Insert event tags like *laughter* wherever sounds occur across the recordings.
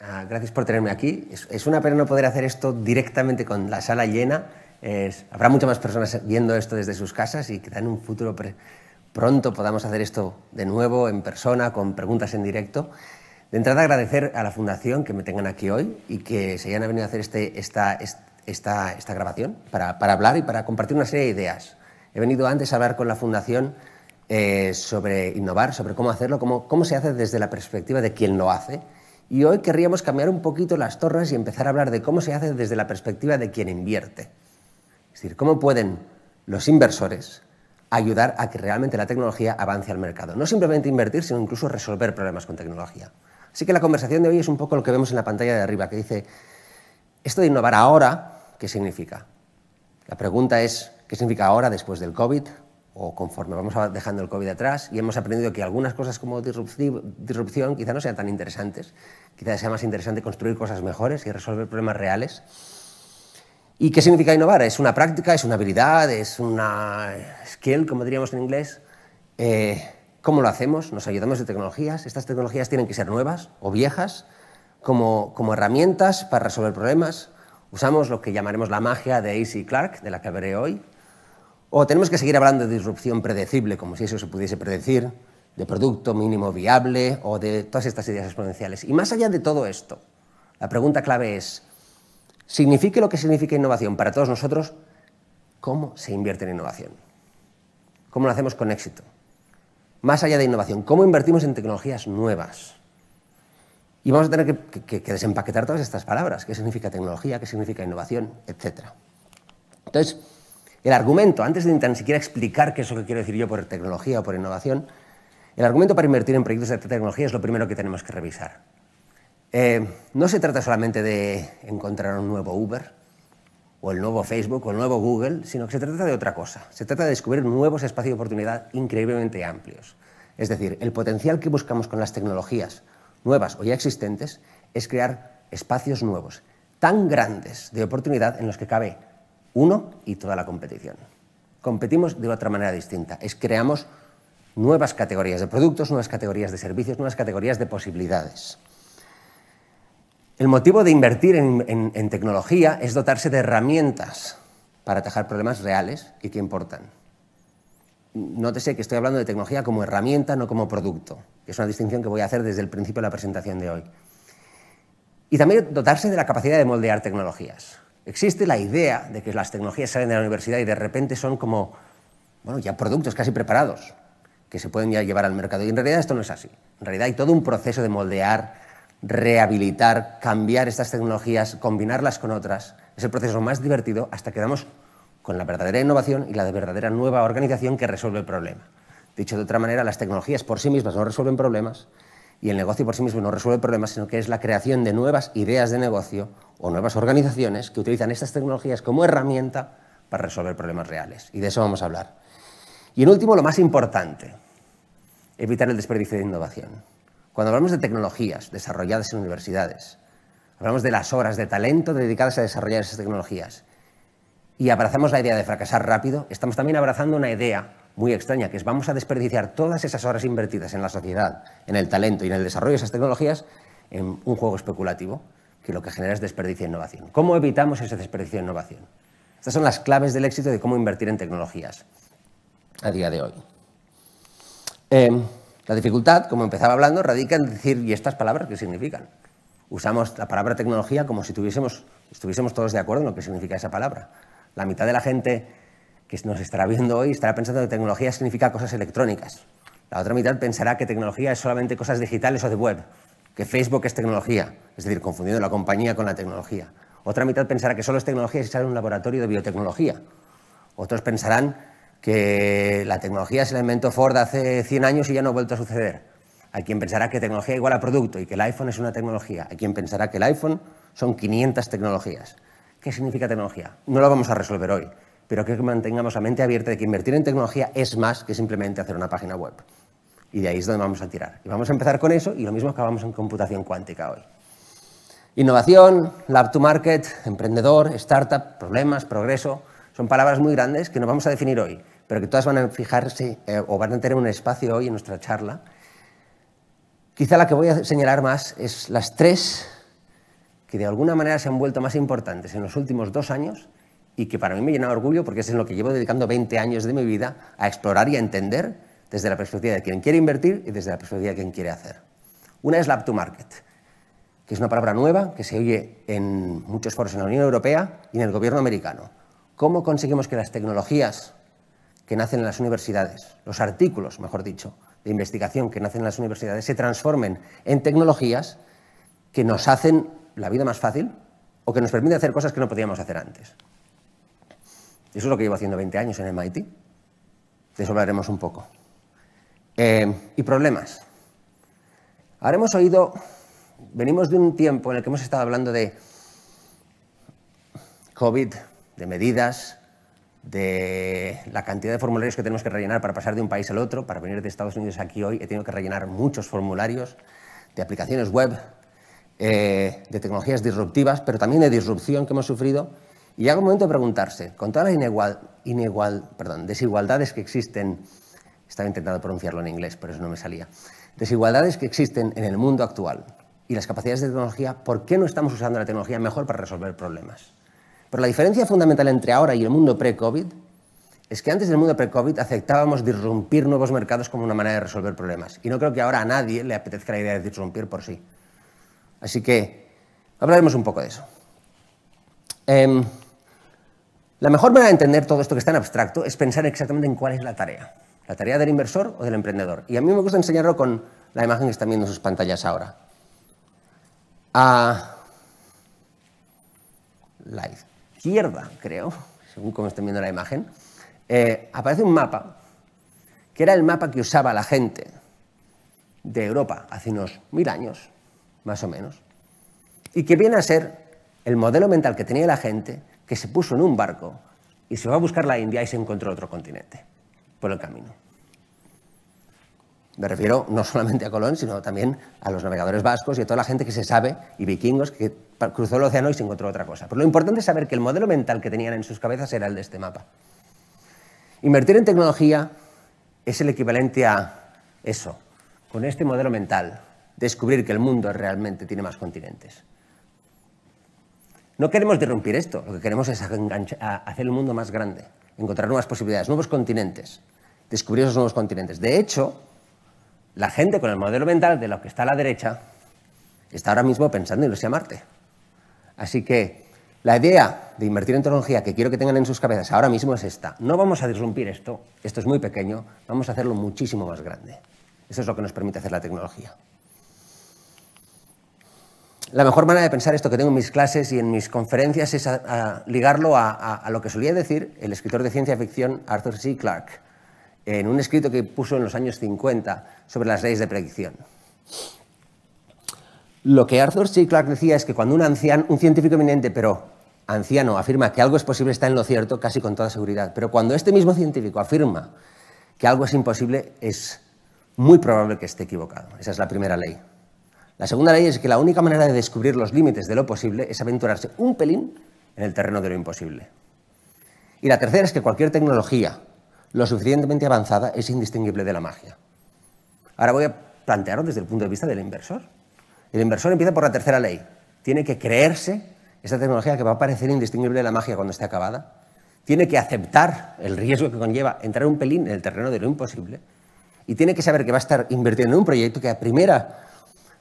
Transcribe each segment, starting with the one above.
Ah, gracias por tenerme aquí. Es, una pena no poder hacer esto directamente con la sala llena. habrá muchas más personas viendo esto desde sus casas y quizá en un futuro pronto podamos hacer esto de nuevo en persona, con preguntas en directo. De entrada, agradecer a la Fundación que me tengan aquí hoy y que se hayan venido a hacer este, esta, grabación para, hablar y para compartir una serie de ideas. He venido antes a hablar con la Fundación eh, sobre innovar, sobre cómo hacerlo, cómo, cómo se hace desde la perspectiva de quien lo hace. Y hoy querríamos cambiar un poquito las torres y empezar a hablar de cómo se hace desde la perspectiva de quien invierte. Es decir, cómo pueden los inversores ayudar a que realmente la tecnología avance al mercado. No simplemente invertir, sino incluso resolver problemas con tecnología. Así que la conversación de hoy es un poco lo que vemos en la pantalla de arriba, que dice, esto de innovar ahora, ¿qué significa? La pregunta es, ¿qué significa ahora después del COVID? o conforme vamos dejando el COVID atrás y hemos aprendido que algunas cosas como disrupción quizá no sean tan interesantes, quizá sea más interesante construir cosas mejores y resolver problemas reales. ¿Y qué significa innovar? Es una práctica, es una habilidad, es una skill, como diríamos en inglés. Eh, ¿Cómo lo hacemos? ¿Nos ayudamos de tecnologías? ¿Estas tecnologías tienen que ser nuevas o viejas como, como herramientas para resolver problemas? ¿Usamos lo que llamaremos la magia de AC Clark, de la que hablaré hoy? ¿O tenemos que seguir hablando de disrupción predecible, como si eso se pudiese predecir, de producto mínimo viable o de todas estas ideas exponenciales? Y más allá de todo esto, la pregunta clave es, signifique lo que significa innovación para todos nosotros, ¿cómo se invierte en innovación? ¿Cómo lo hacemos con éxito? más allá de innovación, cómo invertimos en tecnologías nuevas. Y vamos a tener que, desempaquetar todas estas palabras, qué significa tecnología, qué significa innovación, Etcétera. Entonces, el argumento, antes de ni siquiera explicar qué es lo que quiero decir yo por tecnología o por innovación, el argumento para invertir en proyectos de tecnología es lo primero que tenemos que revisar. Eh, no se trata solamente de encontrar un nuevo Uber, o el nuevo Facebook o el nuevo Google, sino que se trata de otra cosa. Se trata de descubrir nuevos espacios de oportunidad increíblemente amplios. Es decir, el potencial que buscamos con las tecnologías nuevas o ya existentes es crear espacios nuevos, tan grandes de oportunidad en los que cabe uno y toda la competición. Competimos de otra manera distinta, es creamos nuevas categorías de productos, nuevas categorías de servicios, nuevas categorías de posibilidades. El motivo de invertir en, tecnología es dotarse de herramientas para atajar problemas reales y que importan. Nótese que estoy hablando de tecnología como herramienta, no como producto. Es una distinción que voy a hacer desde el principio de la presentación de hoy. Y también dotarse de la capacidad de moldear tecnologías. Existe la idea de que las tecnologías salen de la universidad y de repente son como, bueno, ya productos casi preparados que se pueden ya llevar al mercado. Y en realidad esto no es así. En realidad hay todo un proceso de moldear rehabilitar, cambiar estas tecnologías, combinarlas con otras. Es el proceso más divertido hasta que damos con la verdadera innovación y la verdadera nueva organización que resuelve el problema. Dicho de otra manera, las tecnologías por sí mismas no resuelven problemas y el negocio por sí mismo no resuelve problemas, sino que es la creación de nuevas ideas de negocio o nuevas organizaciones que utilizan estas tecnologías como herramienta para resolver problemas reales. Y de eso vamos a hablar. Y en último, lo más importante, evitar el desperdicio de innovación. Cuando hablamos de tecnologías desarrolladas en universidades, hablamos de las horas de talento dedicadas a desarrollar esas tecnologías y abrazamos la idea de fracasar rápido, estamos también abrazando una idea muy extraña, que es vamos a desperdiciar todas esas horas invertidas en la sociedad, en el talento y en el desarrollo de esas tecnologías en un juego especulativo que lo que genera es desperdicio de innovación. ¿Cómo evitamos ese desperdicio de innovación? Estas son las claves del éxito de cómo invertir en tecnologías a día de hoy. Em, la dificultad, como empezaba hablando, radica en decir, ¿y estas palabras qué significan? Usamos la palabra tecnología como si tuviésemos, estuviésemos todos de acuerdo en lo que significa esa palabra. La mitad de la gente que nos estará viendo hoy estará pensando que tecnología significa cosas electrónicas. La otra mitad pensará que tecnología es solamente cosas digitales o de web, que Facebook es tecnología, es decir, confundiendo la compañía con la tecnología. Otra mitad pensará que solo es tecnología si sale un laboratorio de biotecnología. Otros pensarán que la tecnología se la inventó Ford hace 100 años y ya no ha vuelto a suceder. Hay quien pensará que tecnología igual a producto y que el iPhone es una tecnología. Hay quien pensará que el iPhone son 500 tecnologías. ¿Qué significa tecnología? No lo vamos a resolver hoy, pero que mantengamos la mente abierta de que invertir en tecnología es más que simplemente hacer una página web. Y de ahí es donde vamos a tirar. Y vamos a empezar con eso y lo mismo acabamos en computación cuántica hoy. Innovación, lab to market, emprendedor, startup, problemas, progreso. Son palabras muy grandes que no vamos a definir hoy, pero que todas van a fijarse eh, o van a tener un espacio hoy en nuestra charla. Quizá la que voy a señalar más es las tres que de alguna manera se han vuelto más importantes en los últimos dos años y que para mí me llena de orgullo porque es en lo que llevo dedicando 20 años de mi vida a explorar y a entender desde la perspectiva de quien quiere invertir y desde la perspectiva de quien quiere hacer. Una es la up to market, que es una palabra nueva que se oye en muchos foros en la Unión Europea y en el gobierno americano. ¿Cómo conseguimos que las tecnologías que nacen en las universidades, los artículos, mejor dicho, de investigación que nacen en las universidades, se transformen en tecnologías que nos hacen la vida más fácil o que nos permiten hacer cosas que no podíamos hacer antes? Eso es lo que llevo haciendo 20 años en MIT. De eso hablaremos un poco. Eh, y problemas. Ahora hemos oído, venimos de un tiempo en el que hemos estado hablando de COVID, de medidas, de la cantidad de formularios que tenemos que rellenar para pasar de un país al otro. Para venir de Estados Unidos aquí hoy he tenido que rellenar muchos formularios de aplicaciones web, eh, de tecnologías disruptivas, pero también de disrupción que hemos sufrido. Y hago un momento de preguntarse, con todas las desigualdades que existen, estaba intentando pronunciarlo en inglés, pero eso no me salía, desigualdades que existen en el mundo actual y las capacidades de tecnología, ¿por qué no estamos usando la tecnología mejor para resolver problemas? Pero la diferencia fundamental entre ahora y el mundo pre-COVID es que antes del mundo pre-COVID aceptábamos disrumpir nuevos mercados como una manera de resolver problemas. Y no creo que ahora a nadie le apetezca la idea de disrumpir por sí. Así que hablaremos un poco de eso. Em, la mejor manera de entender todo esto que está en abstracto es pensar exactamente en cuál es la tarea. La tarea del inversor o del emprendedor. Y a mí me gusta enseñarlo con la imagen que están viendo en sus pantallas ahora. A ah, live izquierda, creo, según como estén viendo la imagen, eh, aparece un mapa que era el mapa que usaba la gente de Europa hace unos mil años, más o menos, y que viene a ser el modelo mental que tenía la gente que se puso en un barco y se va a buscar la India y se encontró otro continente por el camino. Me refiero no solamente a Colón, sino también a los navegadores vascos y a toda la gente que se sabe, y vikingos, que cruzó el océano y se encontró otra cosa. Pero pues lo importante es saber que el modelo mental que tenían en sus cabezas era el de este mapa. Invertir en tecnología es el equivalente a eso, con este modelo mental, descubrir que el mundo realmente tiene más continentes. No queremos derrumpir esto, lo que queremos es hacer el mundo más grande, encontrar nuevas posibilidades, nuevos continentes, descubrir esos nuevos continentes. De hecho, la gente con el modelo mental de lo que está a la derecha está ahora mismo pensando en irse a Marte. Así que la idea de invertir en tecnología que quiero que tengan en sus cabezas ahora mismo es esta. No vamos a disrumpir esto, esto es muy pequeño, vamos a hacerlo muchísimo más grande. Eso es lo que nos permite hacer la tecnología. La mejor manera de pensar esto que tengo en mis clases y en mis conferencias es ligarlo a, lo que solía decir el escritor de ciencia ficción Arthur C. Clarke en un escrito que puso en los años 50 sobre las leyes de predicción. Lo que Arthur C. Clarke decía es que cuando un, un científico eminente, pero anciano, afirma que algo es posible, está en lo cierto casi con toda seguridad. Pero cuando este mismo científico afirma que algo es imposible, es muy probable que esté equivocado. Esa es la primera ley. La segunda ley es que la única manera de descubrir los límites de lo posible es aventurarse un pelín en el terreno de lo imposible. Y la tercera es que cualquier tecnología, lo suficientemente avanzada es indistinguible de la magia. Ahora voy a plantearlo desde el punto de vista del inversor. El inversor empieza por la tercera ley. Tiene que creerse esa tecnología que va a parecer indistinguible de la magia cuando esté acabada. Tiene que aceptar el riesgo que conlleva entrar un pelín en el terreno de lo imposible. Y tiene que saber que va a estar invirtiendo en un proyecto que a primera,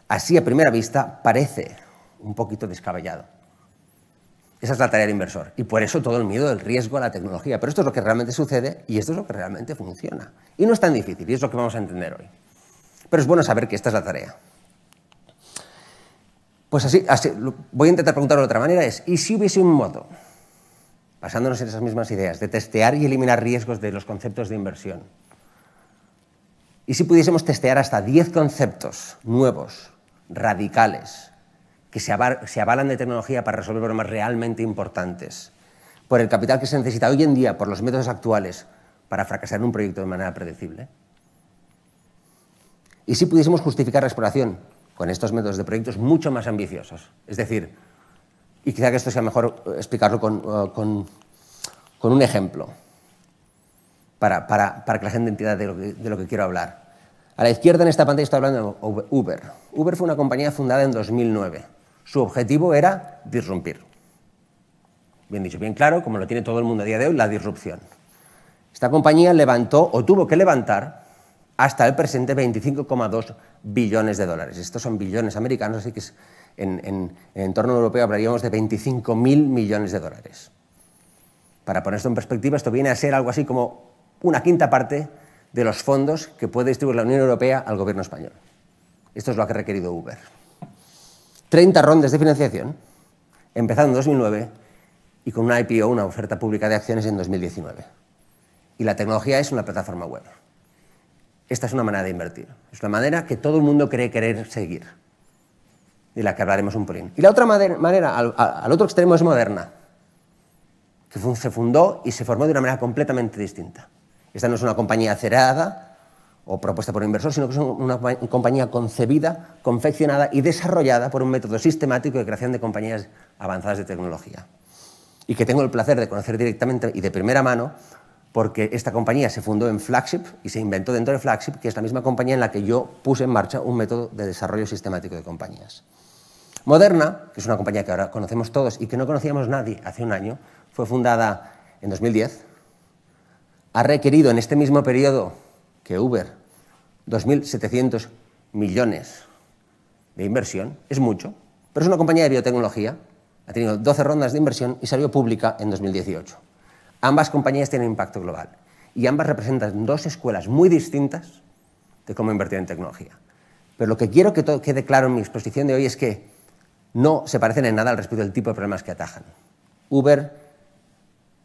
así a primera vista, parece un poquito descabellado. Esa es la tarea del inversor. Y por eso todo el miedo del riesgo a la tecnología. Pero esto es lo que realmente sucede y esto es lo que realmente funciona. Y no es tan difícil y es lo que vamos a entender hoy. Pero es bueno saber que esta es la tarea. Pues así, así voy a intentar preguntarlo de otra manera. Es, ¿y si hubiese un modo, basándonos en esas mismas ideas, de testear y eliminar riesgos de los conceptos de inversión? ¿Y si pudiésemos testear hasta 10 conceptos nuevos, radicales, que se, avalan de tecnología para resolver problemas realmente importantes, por el capital que se necesita hoy en día, por los métodos actuales, para fracasar en un proyecto de manera predecible. Y si pudiésemos justificar la exploración con estos métodos de proyectos mucho más ambiciosos, es decir, y quizá que esto sea mejor eh, explicarlo eh, con, con, un ejemplo, para, para, para, que la gente entienda de lo que, de lo que quiero hablar. A la izquierda en esta pantalla estoy hablando de Uber. Uber fue una compañía fundada en 2009 su objetivo era disrumpir. Bien dicho, bien claro, como lo tiene todo el mundo a día de hoy, la disrupción. Esta compañía levantó o tuvo que levantar hasta el presente 25,2 billones de dólares. Estos son billones americanos, así que en, en, el entorno europeo hablaríamos de 25.000 millones de dólares. Para poner esto en perspectiva, esto viene a ser algo así como una quinta parte de los fondos que puede distribuir la Unión Europea al gobierno español. Esto es lo que ha requerido Uber. 30 rondas de financiación, empezando en 2009 y con una IPO, una oferta pública de acciones en 2019. Y la tecnología es una plataforma web. Esta es una manera de invertir. Es una manera que todo el mundo cree querer seguir, de la que hablaremos un poquito. Y la otra manera, al, al otro extremo, es moderna, que se fundó y se formó de una manera completamente distinta. Esta no es una compañía cerrada, o propuesta por un inversor, sino que son una compañía concebida, confeccionada y desarrollada por un método sistemático de creación de compañías avanzadas de tecnología. Y que tengo el placer de conocer directamente y de primera mano, porque esta compañía se fundó en Flagship y se inventó dentro de Flagship, que es la misma compañía en la que yo puse en marcha un método de desarrollo sistemático de compañías. Moderna, que es una compañía que ahora conocemos todos y que no conocíamos nadie hace un año, fue fundada en 2010, ha requerido en este mismo periodo que Uber 2.700 millones de inversión, es mucho, pero es una compañía de biotecnología, ha tenido 12 rondas de inversión y salió pública en 2018. Ambas compañías tienen impacto global y ambas representan dos escuelas muy distintas de cómo invertir en tecnología. Pero lo que quiero que quede claro en mi exposición de hoy es que no se parecen en nada al respecto del tipo de problemas que atajan. Uber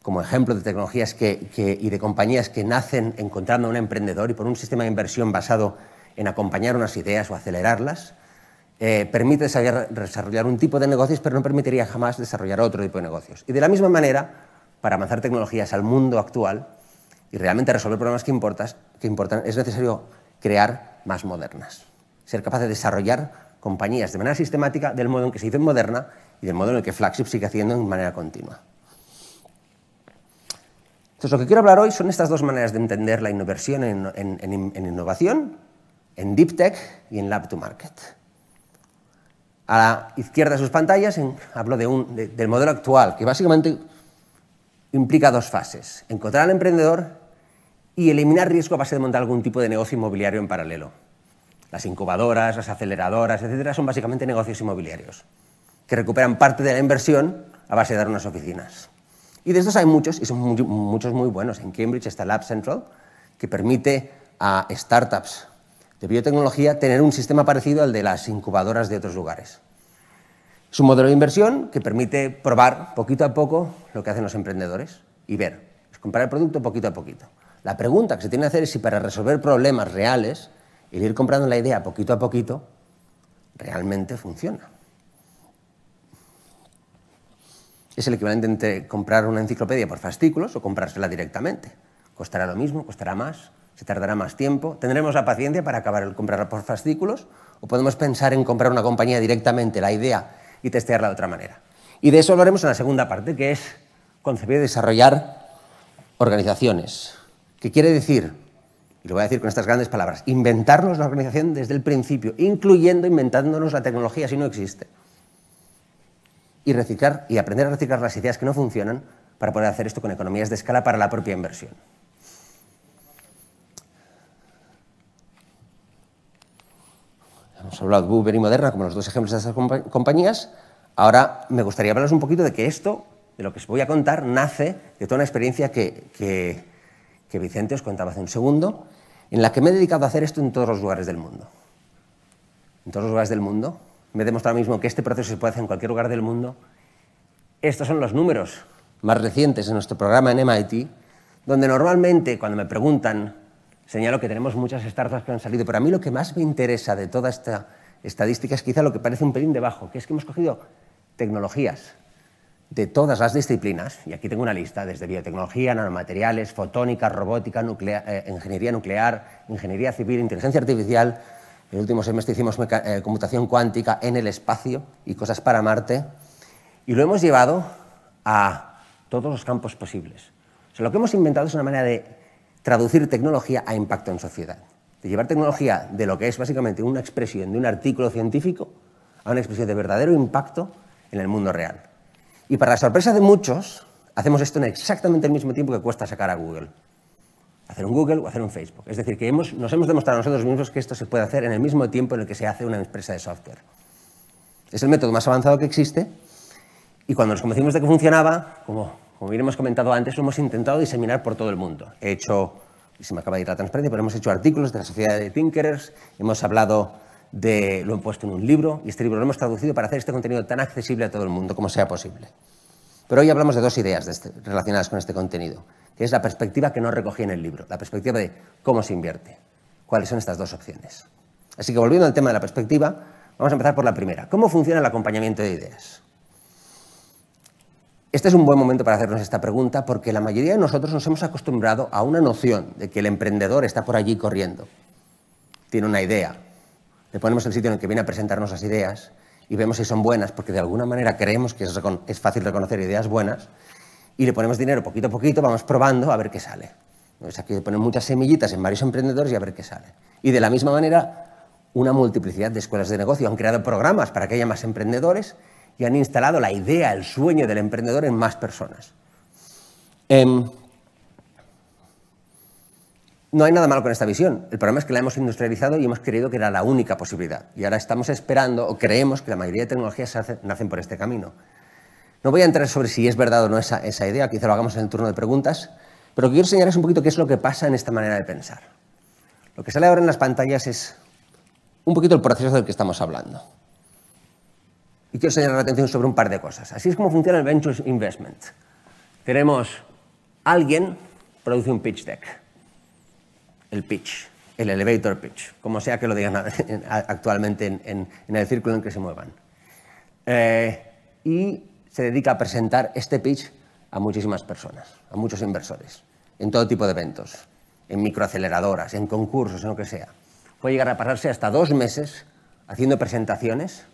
como ejemplo de tecnologías y de compañías que nacen encontrando a un emprendedor y por un sistema de inversión basado en acompañar unas ideas o acelerarlas, eh, permite desarrollar un tipo de negocios, pero no permitiría jamás desarrollar otro tipo de negocios. Y de la misma manera, para avanzar tecnologías al mundo actual y realmente resolver problemas que, importan, es necesario crear más modernas. Ser capaz de desarrollar compañías de manera sistemática del modo en que se hizo en Moderna y del modo en el que Flagship sigue haciendo de manera continua. Entonces, lo que quiero hablar hoy son estas dos maneras de entender la inversión en, innovación, en Deep Tech y en Lab to Market. A la izquierda de sus pantallas hablo del modelo actual, que básicamente implica dos fases. Encontrar al emprendedor y eliminar riesgo a base de montar algún tipo de negocio inmobiliario en paralelo. Las incubadoras, las aceleradoras, etcétera, son básicamente negocios inmobiliarios que recuperan parte de la inversión a base de dar unas oficinas. Y de estos hay muchos, y son muchos muy buenos. En Cambridge está Lab Central, que permite a startups de biotecnología tener un sistema parecido al de las incubadoras de otros lugares. Es un modelo de inversión que permite probar poquito a poco lo que hacen los emprendedores y ver, es comprar el producto poquito a poquito. La pregunta que se tiene que hacer es si para resolver problemas reales, el ir comprando la idea poquito a poquito realmente funciona. Es el equivalente entre comprar una enciclopedia por fascículos o comprársela directamente. Costará lo mismo, costará más, se tardará más tiempo. ¿Tendremos la paciencia para acabar el comprarla por fascículos? ¿O podemos pensar en comprar una compañía directamente, la idea, y testearla de otra manera? Y de eso hablaremos en la segunda parte, que es concebir y desarrollar organizaciones. ¿Qué quiere decir? Y lo voy a decir con estas grandes palabras, inventarnos la organización desde el principio, incluyendo inventándonos la tecnología si no existe y reciclar y aprender a reciclar las ideas que no funcionan para poder hacer esto con economías de escala para la propia inversión. Hemos hablado de Uber y Moderna como los dos ejemplos de esas compañías. Ahora me gustaría hablaros un poquito de que esto, de lo que os voy a contar, nace de toda una experiencia que, que, que Vicente os contaba hace un segundo, en la que me he dedicado a hacer esto en todos los lugares del mundo. En todos los lugares del mundo, me demuestra mismo que este proceso se puede hacer en cualquier lugar del mundo. Estos son los números más recientes de nuestro programa en MIT, donde normalmente cuando me preguntan señalo que tenemos muchas startups que han salido, pero a mí lo que más me interesa de toda esta estadística es quizá lo que parece un pelín debajo, que es que hemos cogido tecnologías de todas las disciplinas, y aquí tengo una lista, desde biotecnología, nanomateriales, fotónica, robótica, eh, ingeniería nuclear, ingeniería civil, inteligencia artificial, el último semestre hicimos eh, computación cuántica en el espacio y cosas para Marte. Y lo hemos llevado a todos los campos posibles. lo que hemos inventado es una manera de traducir tecnología a impacto en sociedad. De llevar tecnología de lo que es básicamente una expresión de un artículo científico a una expresión de verdadero impacto en el mundo real. Y para la sorpresa de muchos, hacemos esto en exactamente el mismo tiempo que cuesta sacar a Google hacer un Google o hacer un Facebook. Es decir, que nos hemos demostrado nosotros mismos que esto se puede hacer en el mismo tiempo en el que se hace una empresa de software. Es el método más avanzado que existe y cuando nos convencimos de que funcionaba, como, como hemos comentado antes, lo hemos intentado diseminar por todo el mundo. He hecho, y se me acaba de ir la transparencia, pero hemos hecho artículos de la Sociedad de Tinkerers, hemos hablado de, lo hemos puesto en un libro y este libro lo hemos traducido para hacer este contenido tan accesible a todo el mundo como sea posible. Pero hoy hablamos de dos ideas este, relacionadas con este contenido que es la perspectiva que no recogí en el libro, la perspectiva de cómo se invierte. ¿Cuáles son estas dos opciones? Así que volviendo al tema de la perspectiva, vamos a empezar por la primera. ¿Cómo funciona el acompañamiento de ideas? Este es un buen momento para hacernos esta pregunta porque la mayoría de nosotros nos hemos acostumbrado a una noción de que el emprendedor está por allí corriendo, tiene una idea, le ponemos el sitio en el que viene a presentarnos las ideas y vemos si son buenas porque de alguna manera creemos que es, fácil reconocer ideas buenas y le ponemos dinero poquito a poquito, vamos probando a ver qué sale. Pues aquí ponen muchas semillitas en varios emprendedores y a ver qué sale. Y de la misma manera, una multiplicidad de escuelas de negocio han creado programas para que haya más emprendedores y han instalado la idea, el sueño del emprendedor en más personas. Em, no hay nada malo con esta visión. El problema es que la hemos industrializado y hemos creído que era la única posibilidad. Y ahora estamos esperando o creemos que la mayoría de tecnologías nacen por este camino. No voy a entrar sobre si es verdad o no esa, idea, quizá lo hagamos en el turno de preguntas, pero lo que quiero enseñar es un poquito qué es lo que pasa en esta manera de pensar. Lo que sale ahora en las pantallas es un poquito el proceso del que estamos hablando. Y quiero señalar la atención sobre un par de cosas. Así es como funciona el Venture Investment. Tenemos alguien produce un pitch deck. El pitch, el elevator pitch, como sea que lo digan *laughs* actualmente en, el círculo en que se muevan. Eh, y se dedica a presentar este pitch a muchísimas personas, a muchos inversores, en todo tipo de eventos, en microaceleradoras, en concursos, en lo que sea. Puede llegar a pasarse hasta dos meses haciendo presentaciones,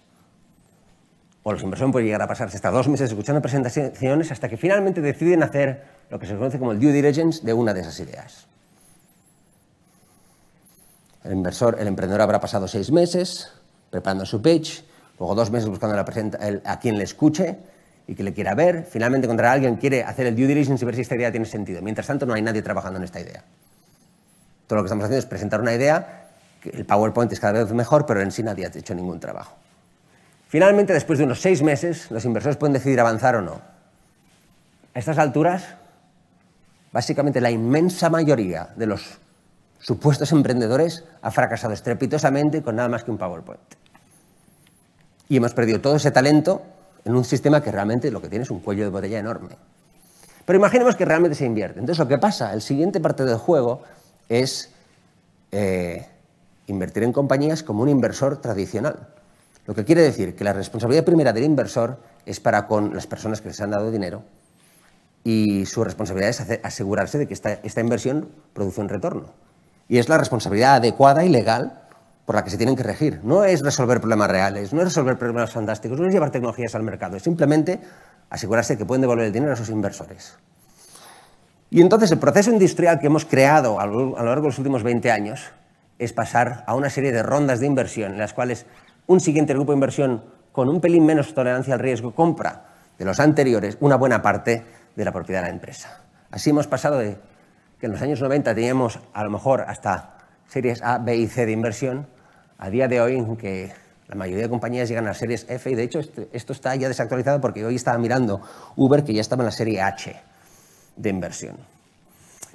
o los inversores pueden llegar a pasarse hasta dos meses escuchando presentaciones hasta que finalmente deciden hacer lo que se conoce como el due diligence de una de esas ideas. El inversor, el emprendedor habrá pasado seis meses preparando su pitch, luego dos meses buscando a quien le escuche, y que le quiera ver, finalmente contra a alguien que quiere hacer el due diligence y ver si esta idea tiene sentido. Mientras tanto, no hay nadie trabajando en esta idea. Todo lo que estamos haciendo es presentar una idea, que el PowerPoint es cada vez mejor, pero en sí nadie ha hecho ningún trabajo. Finalmente, después de unos seis meses, los inversores pueden decidir avanzar o no. A estas alturas, básicamente la inmensa mayoría de los supuestos emprendedores ha fracasado estrepitosamente con nada más que un PowerPoint. Y hemos perdido todo ese talento en un sistema que realmente lo que tiene es un cuello de botella enorme. Pero imaginemos que realmente se invierte. Entonces lo que pasa, el siguiente parte del juego es eh, invertir en compañías como un inversor tradicional. Lo que quiere decir que la responsabilidad primera del inversor es para con las personas que les han dado dinero y su responsabilidad es asegurarse de que esta, esta inversión produce un retorno. Y es la responsabilidad adecuada y legal por la que se tienen que regir. No es resolver problemas reales, no es resolver problemas fantásticos, no es llevar tecnologías al mercado, es simplemente asegurarse que pueden devolver el dinero a sus inversores. Y entonces el proceso industrial que hemos creado a lo largo de los últimos 20 años es pasar a una serie de rondas de inversión en las cuales un siguiente grupo de inversión con un pelín menos tolerancia al riesgo compra de los anteriores una buena parte de la propiedad de la empresa. Así hemos pasado de que en los años 90 teníamos a lo mejor hasta series A, B y C de inversión a día de hoy que la mayoría de compañías llegan a series F y de hecho este, esto está ya desactualizado porque hoy estaba mirando Uber que ya estaba en la serie H de inversión.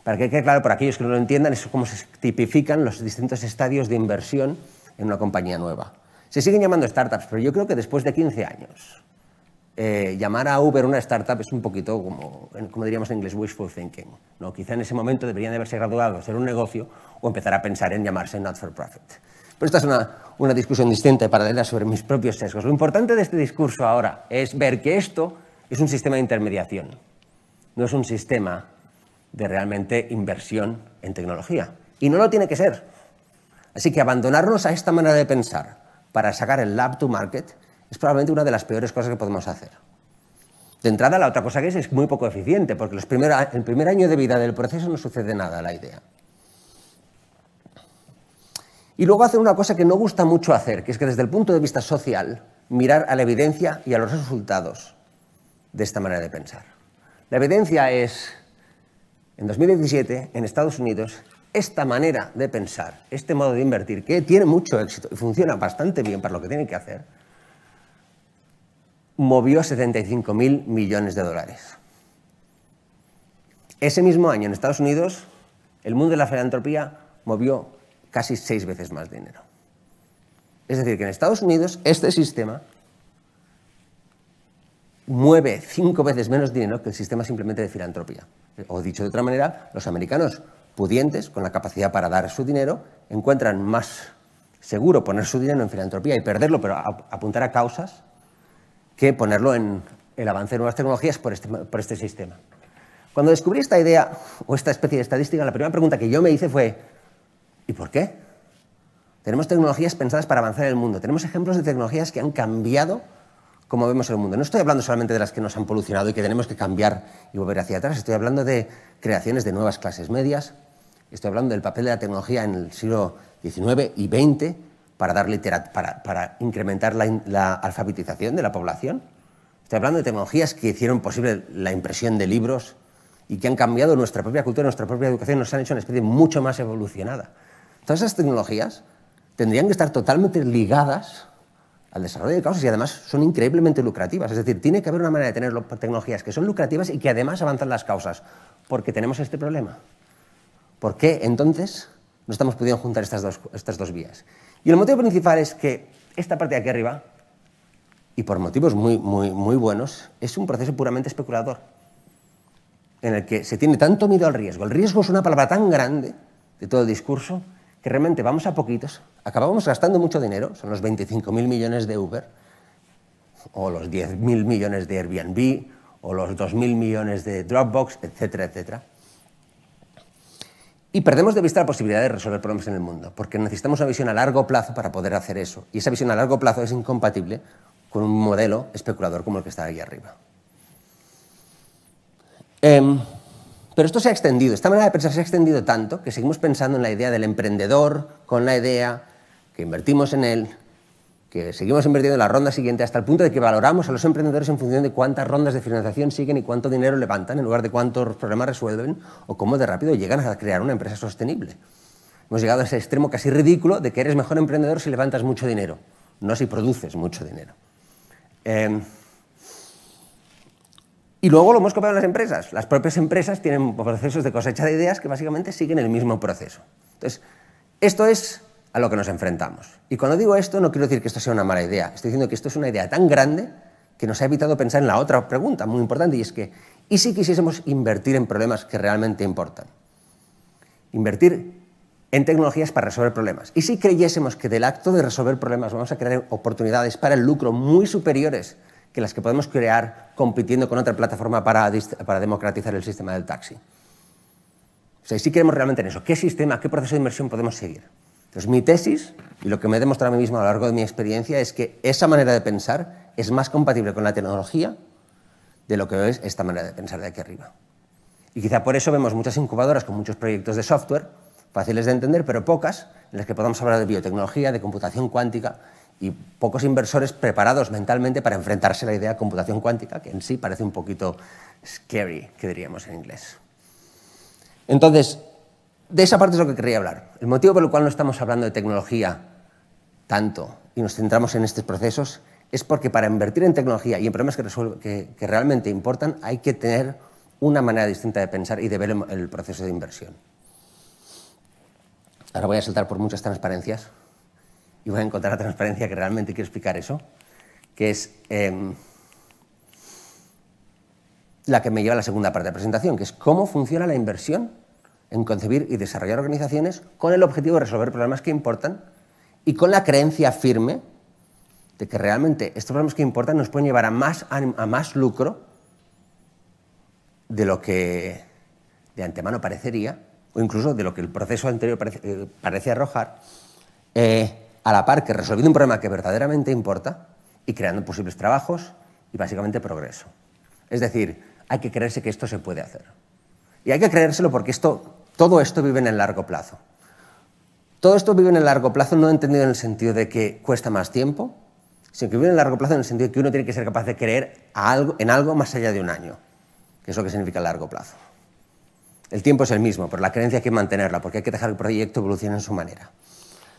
Para que quede claro, para aquellos que no lo entiendan, es cómo se tipifican los distintos estadios de inversión en una compañía nueva. Se siguen llamando startups, pero yo creo que después de 15 años, eh, llamar a Uber una startup es un poquito como, diríamos en inglés, wishful thinking. ¿no? Quizá en ese momento deberían de haberse graduado, ser un negocio o empezar a pensar en llamarse not for profit. Pero esta es una, discusión distinta y paralela sobre mis propios sesgos. Lo importante de este discurso ahora es ver que esto es un sistema de intermediación, no es un sistema de realmente inversión en tecnología. Y no lo tiene que ser. Así que abandonarnos a esta manera de pensar para sacar el lab to market es probablemente una de las peores cosas que podemos hacer. De entrada, la otra cosa que es es muy poco eficiente, porque los el primer año de vida del proceso no sucede nada a la idea. Y luego hacen una cosa que no gusta mucho hacer, que es que desde el punto de vista social, mirar a la evidencia y a los resultados de esta manera de pensar. La evidencia es, en 2017, en Estados Unidos, esta manera de pensar, este modo de invertir, que tiene mucho éxito y funciona bastante bien para lo que tiene que hacer, movió 75.000 millones de dólares. Ese mismo año en Estados Unidos, el mundo de la filantropía movió casi seis veces más dinero. Es decir, que en Estados Unidos este sistema mueve cinco veces menos dinero que el sistema simplemente de filantropía. O dicho de otra manera, los americanos pudientes, con la capacidad para dar su dinero, encuentran más seguro poner su dinero en filantropía y perderlo, pero apuntar a causas, que ponerlo en el avance de nuevas tecnologías por este, por este sistema. Cuando descubrí esta idea o esta especie de estadística, la primera pregunta que yo me hice fue, ¿Y por qué? Tenemos tecnologías pensadas para avanzar en el mundo. Tenemos ejemplos de tecnologías que han cambiado como vemos el mundo. No estoy hablando solamente de las que nos han polucionado y que tenemos que cambiar y volver hacia atrás. Estoy hablando de creaciones de nuevas clases medias. Estoy hablando del papel de la tecnología en el siglo XIX y XX para, dar para, incrementar la, alfabetización de la población. Estoy hablando de tecnologías que hicieron posible la impresión de libros y que han cambiado nuestra propia cultura, nuestra propia educación, nos han hecho una especie mucho más evolucionada. Todas esas tecnologías tendrían que estar totalmente ligadas al desarrollo de causas y además son increíblemente lucrativas. Es decir, tiene que haber una manera de tener tecnologías que son lucrativas y que además avanzan las causas. Porque tenemos este problema. ¿Por qué entonces no estamos pudiendo juntar estas dos, vías? Y el motivo principal es que esta parte de aquí arriba, y por motivos muy, muy, muy buenos, es un proceso puramente especulador, en el que se tiene tanto miedo al riesgo. El riesgo es una palabra tan grande de todo el discurso que realmente vamos a poquitos, acabamos gastando mucho dinero, son los 25.000 millones de Uber, o los 10.000 millones de Airbnb, o los 2.000 millones de Dropbox, etcétera, etcétera. Y perdemos de vista la posibilidad de resolver problemas en el mundo, porque necesitamos una visión a largo plazo para poder hacer eso. Y esa visión a largo plazo es incompatible con un modelo especulador como el que está ahí arriba. Em, pero esto se ha extendido, esta manera de pensar se ha extendido tanto que seguimos pensando en la idea del emprendedor, con la idea que invertimos en él, que seguimos invirtiendo en la ronda siguiente hasta el punto de que valoramos a los emprendedores en función de cuántas rondas de financiación siguen y cuánto dinero levantan en lugar de cuántos problemas resuelven o cómo de rápido llegan a crear una empresa sostenible. Hemos llegado a ese extremo casi ridículo de que eres mejor emprendedor si levantas mucho dinero, no si produces mucho dinero. Eh, y luego lo hemos copiado en las empresas. Las propias empresas tienen procesos de cosecha de ideas que básicamente siguen el mismo proceso. Entonces, esto es a lo que nos enfrentamos. Y cuando digo esto, no quiero decir que esto sea una mala idea. Estoy diciendo que esto es una idea tan grande que nos ha evitado pensar en la otra pregunta muy importante, y es que, ¿y si quisiésemos invertir en problemas que realmente importan? Invertir en tecnologías para resolver problemas. ¿Y si creyésemos que del acto de resolver problemas vamos a crear oportunidades para el lucro muy superiores que las que podemos crear compitiendo con otra plataforma para, para democratizar el sistema del taxi. O sea, si queremos realmente en eso, ¿qué sistema, qué proceso de inversión podemos seguir? Entonces, mi tesis y lo que me he demostrado a mí mismo a lo largo de mi experiencia es que esa manera de pensar es más compatible con la tecnología de lo que es esta manera de pensar de aquí arriba. Y quizá por eso vemos muchas incubadoras con muchos proyectos de software, fáciles de entender, pero pocas, en las que podamos hablar de biotecnología, de computación cuántica, y pocos inversores preparados mentalmente para enfrentarse a la idea de computación cuántica, que en sí parece un poquito scary, que diríamos en inglés. Entonces, de esa parte es lo que quería hablar. El motivo por el cual no estamos hablando de tecnología tanto y nos centramos en estos procesos es porque para invertir en tecnología y en problemas que, realmente importan hay que tener una manera distinta de pensar y de ver el proceso de inversión. Ahora voy a saltar por muchas transparencias y voy a encontrar la transparencia que realmente quiero explicar eso, que es em, la que me lleva a la segunda parte de la presentación, que es cómo funciona la inversión en concebir y desarrollar organizaciones con el objetivo de resolver problemas que importan y con la creencia firme de que realmente estos problemas que importan nos pueden llevar a más, a más lucro de lo que de antemano parecería, o incluso de lo que el proceso anterior parece, eh, arrojar, eh, a la par que resolviendo un problema que verdaderamente importa y creando posibles trabajos y básicamente progreso. Es decir, hay que creerse que esto se puede hacer. Y hay que creérselo porque esto, todo esto vive en el largo plazo. Todo esto vive en el largo plazo no entendido en el sentido de que cuesta más tiempo, sino que vive en el largo plazo en el sentido de que uno tiene que ser capaz de creer algo, en algo más allá de un año, que es lo que significa largo plazo. El tiempo es el mismo, pero la creencia hay que mantenerla porque hay que dejar que el proyecto evolucione en su manera.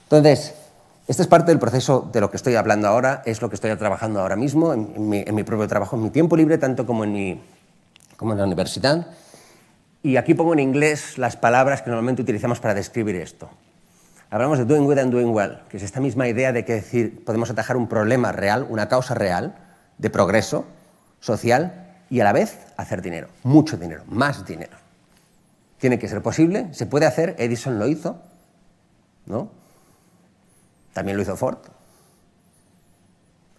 Entonces, este es parte del proceso de lo que estoy hablando ahora, es lo que estoy trabajando ahora mismo, en, mi, propio trabajo, en mi tiempo libre, tanto como en, como en la universidad. Y aquí pongo en inglés las palabras que normalmente utilizamos para describir esto. Hablamos de doing good and doing well, que es esta misma idea de que decir, podemos atajar un problema real, una causa real de progreso social y a la vez hacer dinero, mucho dinero, más dinero. Tiene que ser posible, se puede hacer, Edison lo hizo, ¿no? También lo hizo Ford.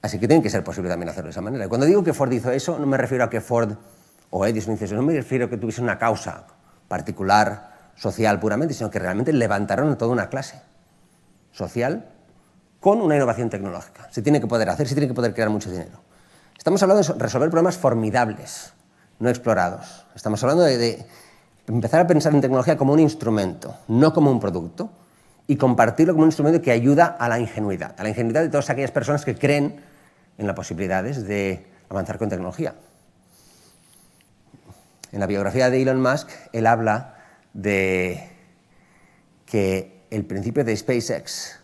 Así que tiene que ser posible también hacerlo de esa manera. Y cuando digo que Ford hizo eso, no me refiero a que Ford o Edison hiciesen eso, no me refiero a que tuviese una causa particular, social puramente, sino que realmente levantaron toda una clase social con una innovación tecnológica. Se tiene que poder hacer, se tiene que poder crear mucho dinero. Estamos hablando de resolver problemas formidables, no explorados. Estamos hablando de empezar a pensar en tecnología como un instrumento, no como un producto y compartirlo como un instrumento que ayuda a la ingenuidad, a la ingenuidad de todas aquellas personas que creen en las posibilidades de avanzar con tecnología. En la biografía de Elon Musk, él habla de que el principio de SpaceX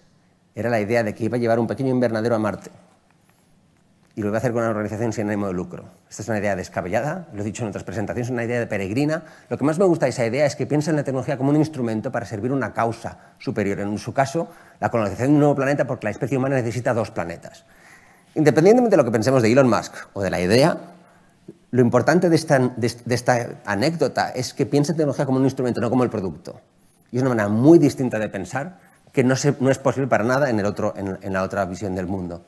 era la idea de que iba a llevar un pequeño invernadero a Marte y lo voy a hacer con una organización sin ánimo de lucro. Esta es una idea descabellada, lo he dicho en otras presentaciones, es una idea de peregrina. Lo que más me gusta de esa idea es que piensa en la tecnología como un instrumento para servir una causa superior. En su caso, la colonización de un nuevo planeta porque la especie humana necesita dos planetas. Independientemente de lo que pensemos de Elon Musk o de la idea, lo importante de esta, anécdota es que piensa en tecnología como un instrumento, no como el producto. Y es una manera muy distinta de pensar que no, es posible para nada en la otra visión del mundo.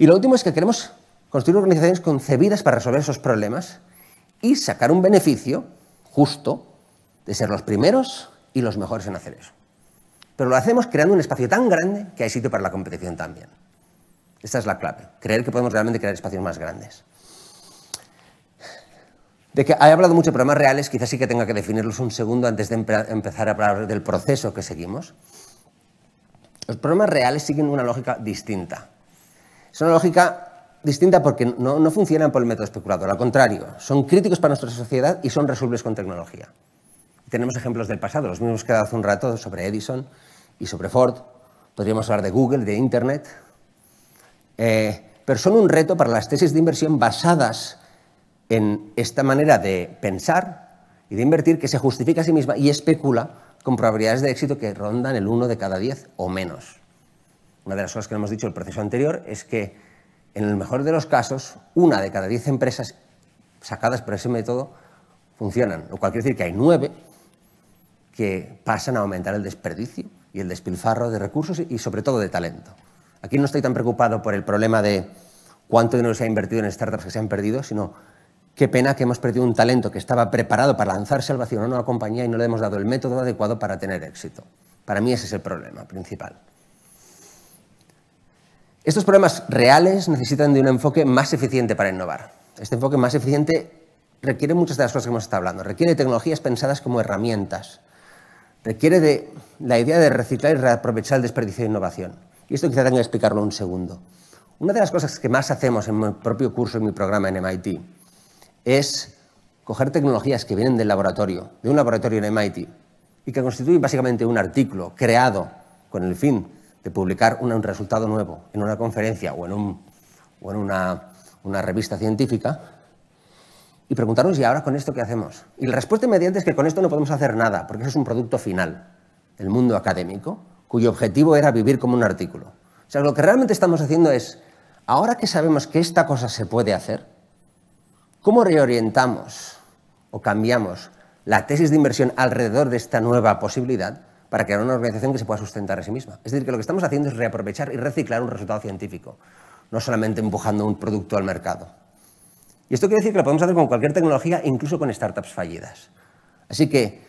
Y lo último es que queremos construir organizaciones concebidas para resolver esos problemas y sacar un beneficio justo de ser los primeros y los mejores en hacer eso. Pero lo hacemos creando un espacio tan grande que hay sitio para la competición también. Esta es la clave, creer que podemos realmente crear espacios más grandes. De que he hablado mucho de problemas reales, quizás sí que tenga que definirlos un segundo antes de empezar a hablar del proceso que seguimos. Los problemas reales siguen una lógica distinta. Es una lógica distinta porque no, funcionan por el método especulador, al contrario, son críticos para nuestra sociedad y son resolvibles con tecnología. Tenemos ejemplos del pasado, los mismos que he dado hace un rato sobre Edison y sobre Ford, podríamos hablar de Google, de Internet, eh, pero son un reto para las tesis de inversión basadas en esta manera de pensar y de invertir que se justifica a sí misma y especula con probabilidades de éxito que rondan el 1 de cada 10 o menos una de las cosas que hemos dicho en el proceso anterior es que en el mejor de los casos, una de cada diez empresas sacadas por ese método funcionan, lo cual quiere decir que hay nueve que pasan a aumentar el desperdicio y el despilfarro de recursos y sobre todo de talento. Aquí no estoy tan preocupado por el problema de cuánto dinero se ha invertido en startups que se han perdido, sino qué pena que hemos perdido un talento que estaba preparado para lanzarse al vacío a una nueva compañía y no le hemos dado el método adecuado para tener éxito. Para mí ese es el problema principal. Estos problemas reales necesitan de un enfoque más eficiente para innovar. Este enfoque más eficiente requiere muchas de las cosas que hemos estado hablando. Requiere tecnologías pensadas como herramientas. Requiere de la idea de reciclar y reaprovechar el desperdicio de innovación. Y esto quizá tenga que explicarlo un segundo. Una de las cosas que más hacemos en mi propio curso, en mi programa en MIT, es coger tecnologías que vienen del laboratorio, de un laboratorio en MIT, y que constituyen básicamente un artículo creado con el fin de publicar un resultado nuevo en una conferencia o en, en una, una, revista científica y preguntarnos, ¿y ahora con esto qué hacemos? Y la respuesta inmediata es que con esto no podemos hacer nada, porque eso es un producto final el mundo académico, cuyo objetivo era vivir como un artículo. O sea, lo que realmente estamos haciendo es, ahora que sabemos que esta cosa se puede hacer, ¿cómo reorientamos o cambiamos la tesis de inversión alrededor de esta nueva posibilidad para crear una organización que se pueda sustentar a sí misma. Es decir, que lo que estamos haciendo es reaprovechar y reciclar un resultado científico, no solamente empujando un producto al mercado. Y esto quiere decir que lo podemos hacer con cualquier tecnología, incluso con startups fallidas. Así que,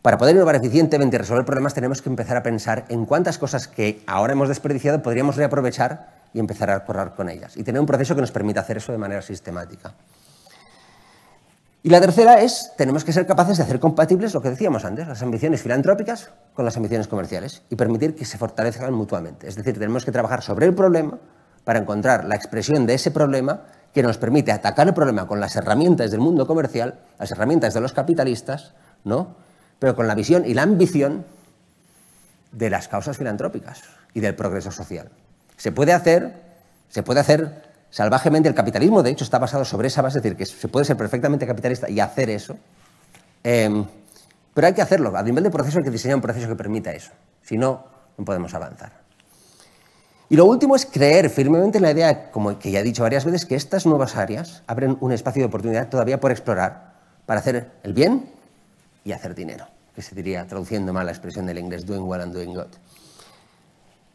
para poder innovar eficientemente y resolver problemas, tenemos que empezar a pensar en cuántas cosas que ahora hemos desperdiciado podríamos reaprovechar y empezar a correr con ellas. Y tener un proceso que nos permita hacer eso de manera sistemática. Y la tercera es, tenemos que ser capaces de hacer compatibles lo que decíamos antes, las ambiciones filantrópicas con las ambiciones comerciales y permitir que se fortalezcan mutuamente. Es decir, tenemos que trabajar sobre el problema para encontrar la expresión de ese problema que nos permite atacar el problema con las herramientas del mundo comercial, las herramientas de los capitalistas, ¿no? pero con la visión y la ambición de las causas filantrópicas y del progreso social. Se puede hacer, se puede hacer salvajemente. El capitalismo, de hecho, está basado sobre esa base, es decir, que se puede ser perfectamente capitalista y hacer eso. Em, pero hay que hacerlo. A nivel de proceso hay que diseñar un proceso que permita eso. Si no, no podemos avanzar. Y lo último es creer firmemente en la idea, como que ya he dicho varias veces, que estas nuevas áreas abren un espacio de oportunidad todavía por explorar para hacer el bien y hacer dinero, que se diría traduciendo mal la expresión del inglés doing well and doing good.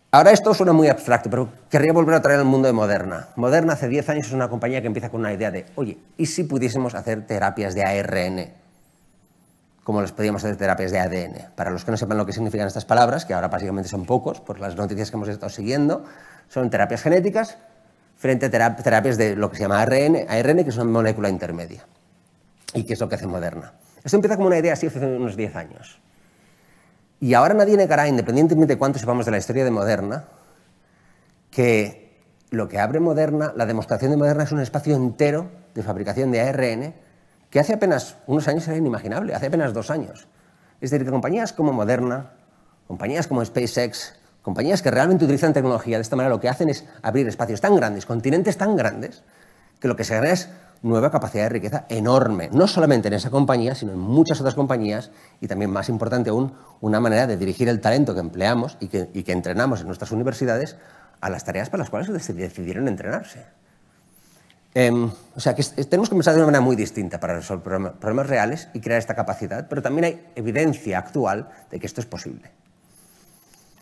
Ahora esto suena muy abstracto, pero querría volver a traer al mundo de Moderna. Moderna hace 10 años es una compañía que empieza con una idea de, oye, ¿y si pudiésemos hacer terapias de ARN? Como las podíamos hacer terapias de ADN. Para los que no sepan lo que significan estas palabras, que ahora básicamente son pocos por las noticias que hemos estado siguiendo, son terapias genéticas frente a terapias de lo que se llama ARN, ARN que es una molécula intermedia. ¿Y qué es lo que hace Moderna? Esto empieza como una idea así hace unos 10 años. Y ahora nadie negará, independientemente de cuánto sepamos de la historia de Moderna, que lo que abre Moderna, la demostración de Moderna es un espacio entero de fabricación de ARN que hace apenas unos años era inimaginable, hace apenas dos años. Es decir, que compañías como Moderna, compañías como SpaceX, compañías que realmente utilizan tecnología de esta manera, lo que hacen es abrir espacios tan grandes, continentes tan grandes, que lo que se gana es nueva capacidad de riqueza enorme, no solamente en esa compañía, sino en muchas otras compañías y también, más importante aún, una manera de dirigir el talento que empleamos y que, entrenamos en nuestras universidades a las tareas para las cuales decidieron entrenarse. Em, o sea, que tenemos que pensar de una manera muy distinta para resolver problemas reales y crear esta capacidad, pero también hay evidencia actual de que esto es posible.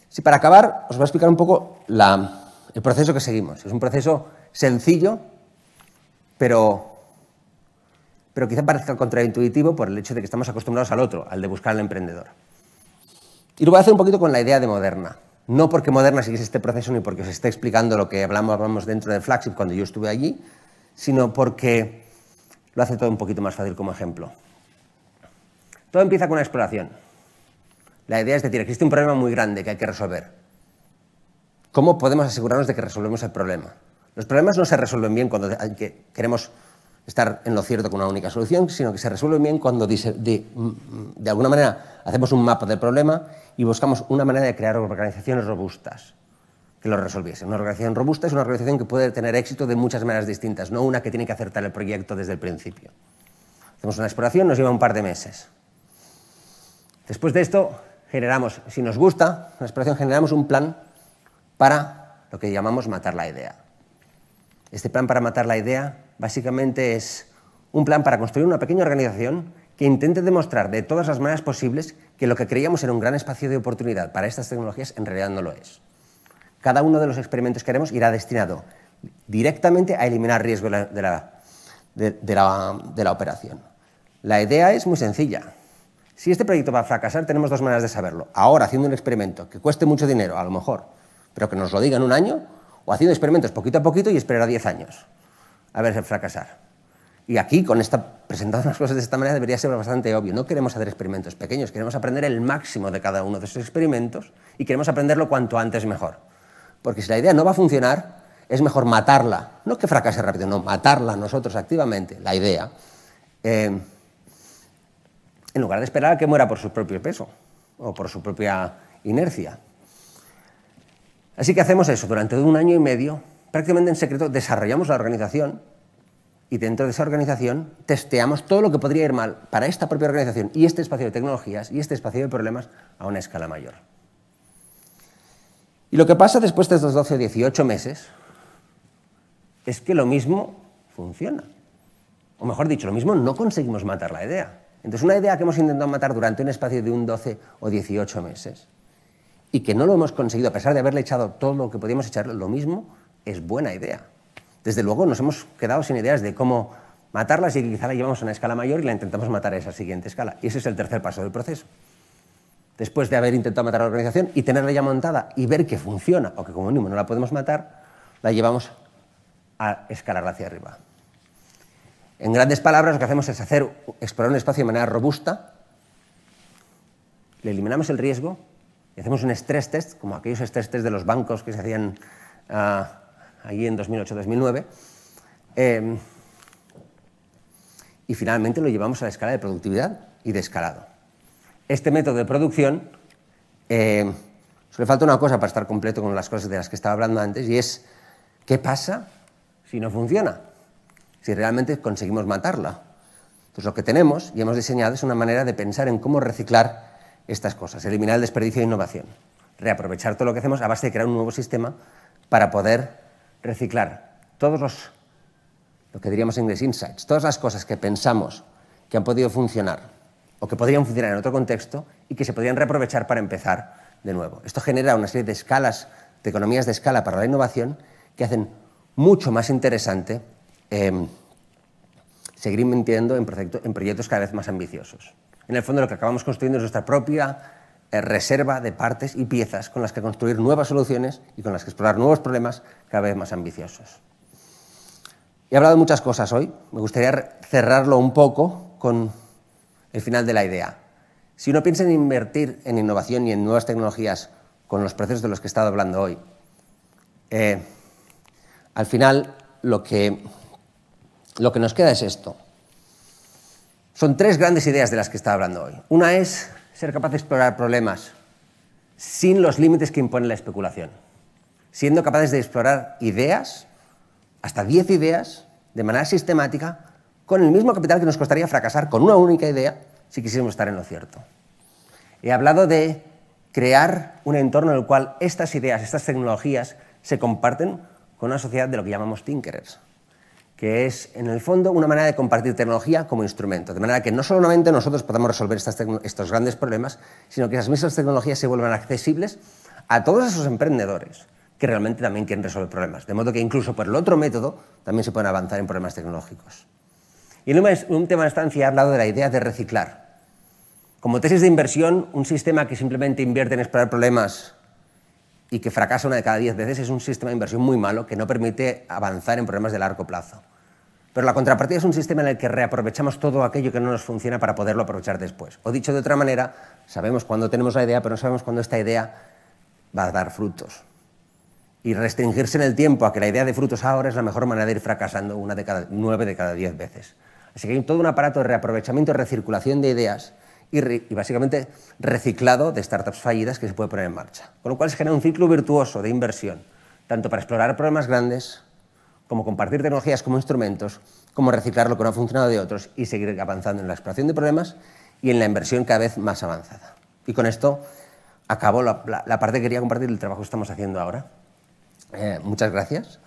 Si para acabar, os voy a explicar un poco el proceso que seguimos. Es un proceso sencillo, pero, pero quizá parezca contraintuitivo por el hecho de que estamos acostumbrados al otro, al de buscar al emprendedor. Y lo voy a hacer un poquito con la idea de Moderna. No porque Moderna sigue este proceso ni porque os esté explicando lo que hablamos dentro de Flagship cuando yo estuve allí, sino porque lo hace todo un poquito más fácil como ejemplo. Todo empieza con una exploración. La idea es decir, existe un problema muy grande que hay que resolver. ¿Cómo podemos asegurarnos de que resolvemos el problema? Los problemas no se resuelven bien cuando queremos estar en lo cierto con una única solución, sino que se resuelven bien cuando mm, mm, de, alguna manera hacemos un mapa del problema y buscamos una manera de crear organizaciones robustas que lo resolviesen. Una organización robusta es una organización que puede tener éxito de muchas maneras distintas, no una que tiene que acertar el proyecto desde el principio. Hacemos una exploración, nos lleva un par de meses. Después de esto, generamos, si nos gusta, la exploración, generamos un plan para lo que llamamos matar la idea. Este plan para matar la idea básicamente es un plan para construir una pequeña organización que intente demostrar de todas las maneras posibles que lo que creíamos era un gran espacio de oportunidad para estas tecnologías en realidad no lo es. Cada uno de los experimentos que haremos irá destinado directamente a eliminar riesgo de la, de la operación. La idea es muy sencilla. Si este proyecto va a fracasar, tenemos dos maneras de saberlo. Ahora, haciendo un experimento que cueste mucho dinero, a lo mejor, pero que nos lo diga en un año, o haciendo experimentos poquito a poquito y esperar 10 años a ver fracasar. Y aquí, con esta, presentando las cosas de esta manera, debería ser bastante obvio. No queremos hacer experimentos pequeños, queremos aprender el máximo de cada uno de esos experimentos y queremos aprenderlo cuanto antes mejor. Porque si la idea no va a funcionar, es mejor matarla. No que fracase rápido, no, matarla nosotros activamente, la idea, eh, en lugar de esperar a que muera por su propio peso o por su propia inercia. Así que hacemos eso durante un año y medio, prácticamente en secreto, desarrollamos la organización y dentro de esa organización testeamos todo lo que podría ir mal para esta propia organización y este espacio de tecnologías y este espacio de problemas a una escala mayor. Y lo que pasa después de estos 12 o 18 meses es que lo mismo funciona. O mejor dicho, lo mismo no conseguimos matar la idea. Entonces, una idea que hemos intentado matar durante un espacio de un 12 o 18 meses y que no lo hemos conseguido, a pesar de haberle echado todo lo que podíamos echarle, lo mismo es buena idea. Desde luego nos hemos quedado sin ideas de cómo matarlas y quizá la llevamos a una escala mayor y la intentamos matar a esa siguiente escala. Y ese es el tercer paso del proceso. Después de haber intentado matar a la organización y tenerla ya montada y ver que funciona o que como mínimo no la podemos matar, la llevamos a escalarla hacia arriba. En grandes palabras lo que hacemos es hacer, explorar un espacio de manera robusta, le eliminamos el riesgo hacemos un stress test, como aquellos stress test de los bancos que se hacían ahí allí en 2008-2009, em, y finalmente lo llevamos a la escala de productividad y de escalado. Este método de producción, eh, solo falta una cosa para estar completo con las cosas de las que estaba hablando antes, y es, ¿qué pasa si no funciona? Si realmente conseguimos matarla. Entonces lo que tenemos y hemos diseñado es una manera de pensar en cómo reciclar estas cosas, eliminar el desperdicio de innovación, reaprovechar todo lo que hacemos a base de crear un nuevo sistema para poder reciclar todos los, lo que diríamos en inglés, insights, todas las cosas que pensamos que han podido funcionar o que podrían funcionar en otro contexto y que se podrían reaprovechar para empezar de nuevo. Esto genera una serie de escalas, de economías de escala para la innovación que hacen mucho más interesante em, seguir mintiendo en proyectos cada vez más ambiciosos. En el fondo lo que acabamos construyendo es nuestra propia eh, reserva de partes y piezas con las que construir nuevas soluciones y con las que explorar nuevos problemas cada vez más ambiciosos. He hablado de muchas cosas hoy, me gustaría cerrarlo un poco con el final de la idea. Si uno piensa en invertir en innovación y en nuevas tecnologías con los procesos de los que he estado hablando hoy, eh, al final lo que, lo que nos queda es esto. Son tres grandes ideas de las que está hablando hoy. Una es ser capaz de explorar problemas sin los límites que impone la especulación, siendo capaces de explorar ideas, hasta 10 ideas, de manera sistemática, con el mismo capital que nos costaría fracasar con una única idea si quisiéramos estar en lo cierto. He hablado de crear un entorno en el cual estas ideas, estas tecnologías, se comparten con una sociedad de lo que llamamos tinkerers, que es, en el fondo, una manera de compartir tecnología como instrumento, de manera que no solamente nosotros podamos resolver estos grandes problemas, sino que esas mismas tecnologías se vuelvan accesibles a todos esos emprendedores que realmente también quieren resolver problemas. De modo que incluso por el otro método también se pueden avanzar en problemas tecnológicos. Y en un tema de estancia he hablado de la idea de reciclar. Como tesis de inversión, un sistema que simplemente invierte en explorar problemas y que fracasa una de cada diez veces, es un sistema de inversión muy malo que no permite avanzar en problemas de largo plazo. Pero la contrapartida es un sistema en el que reaprovechamos todo aquello que no nos funciona para poderlo aprovechar después. O dicho de otra manera, sabemos cuándo tenemos la idea, pero no sabemos cuándo esta idea va a dar frutos. Y restringirse en el tiempo a que la idea de frutos ahora es la mejor manera de ir fracasando una de cada, nueve de cada diez veces. Así que hay todo un aparato de reaprovechamiento y recirculación de ideas y, básicamente reciclado de startups fallidas que se puede poner en marcha. Con lo cual se genera un ciclo virtuoso de inversión, tanto para explorar problemas grandes, como compartir tecnologías como instrumentos, como reciclar lo que no ha funcionado de otros y seguir avanzando en la exploración de problemas y en la inversión cada vez más avanzada. Y con esto acabo la, parte que quería compartir del trabajo que estamos haciendo ahora. Eh, muchas gracias.